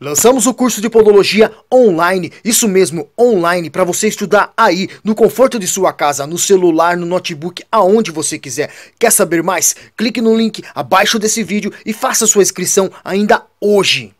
Lançamos o curso de Podologia online, isso mesmo, online, para você estudar aí, no conforto de sua casa, no celular, no notebook, aonde você quiser. Quer saber mais? Clique no link abaixo desse vídeo e faça sua inscrição ainda hoje.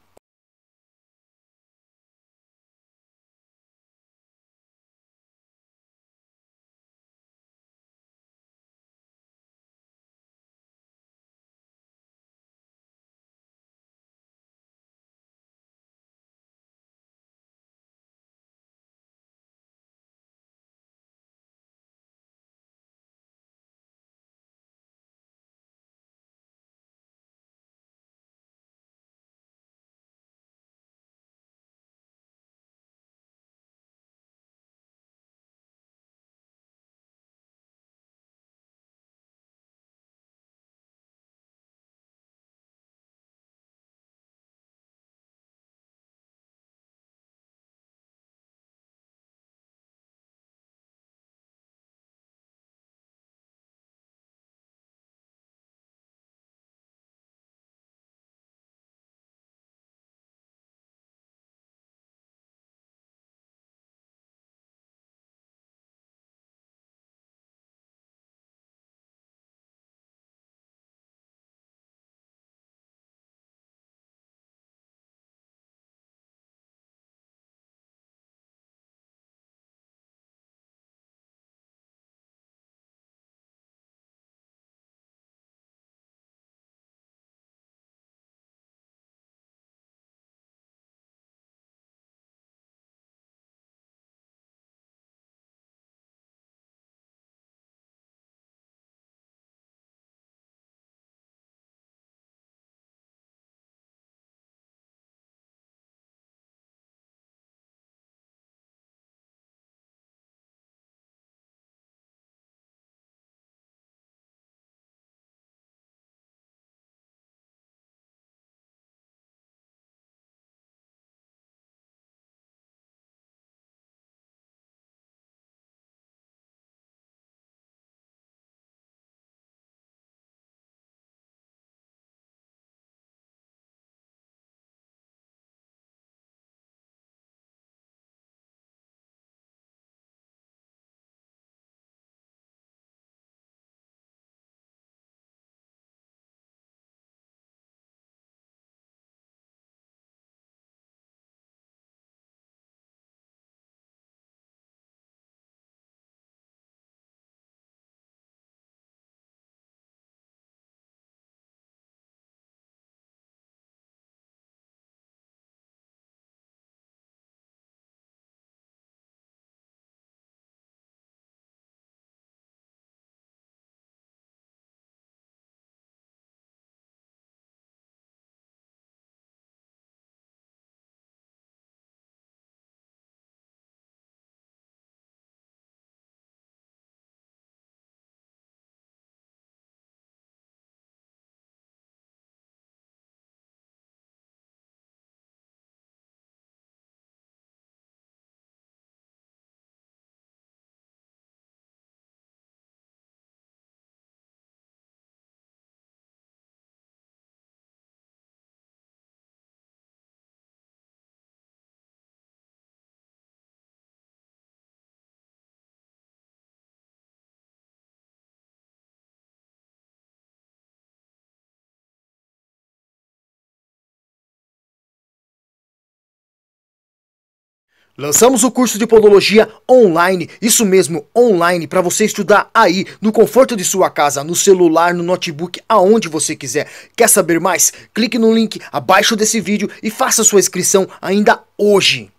Lançamos o curso de Podologia online, isso mesmo, online, para você estudar aí, no conforto de sua casa, no celular, no notebook, aonde você quiser. Quer saber mais? Clique no link abaixo desse vídeo e faça sua inscrição ainda hoje.